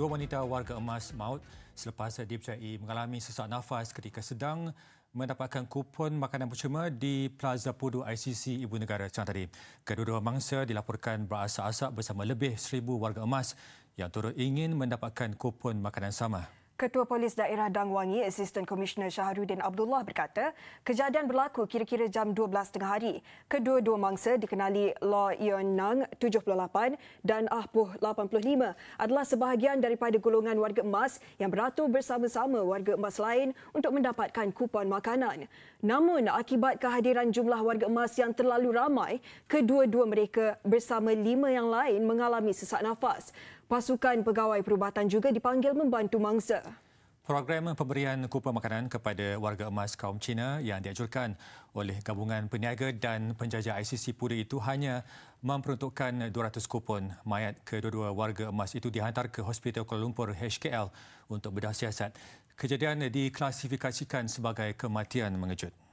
dua wanita warga emas maut selepas dipercayai mengalami sesak nafas ketika sedang mendapatkan kupon makanan percuma di Plaza Pudu ICC Ibu Negara siang tadi. Kedua-dua mangsa dilaporkan berasa-asa bersama lebih seribu warga emas yang turut ingin mendapatkan kupon makanan sama. Ketua Polis Daerah Dang Wangi, Assistant Commissioner Shaharuddin Abdullah berkata, kejadian berlaku kira-kira jam 12.30 hari. Kedua-dua mangsa dikenali Law Yeon Nang 78 dan Ah Poh 85 adalah sebahagian daripada golongan warga emas yang beratur bersama-sama warga emas lain untuk mendapatkan kupon makanan. Namun, akibat kehadiran jumlah warga emas yang terlalu ramai, kedua-dua mereka bersama lima yang lain mengalami sesak nafas. Pasukan pegawai perubatan juga dipanggil membantu mangsa. Program pemberian kupon makanan kepada warga emas kaum Cina yang diajurkan oleh gabungan peniaga dan penjaja ICC Puri itu hanya memperuntukkan 200 kupon. Mayat kedua-dua warga emas itu dihantar ke Hospital Kuala Lumpur HKL untuk bedah siasat. Kejadian diklasifikasikan sebagai kematian mengejut.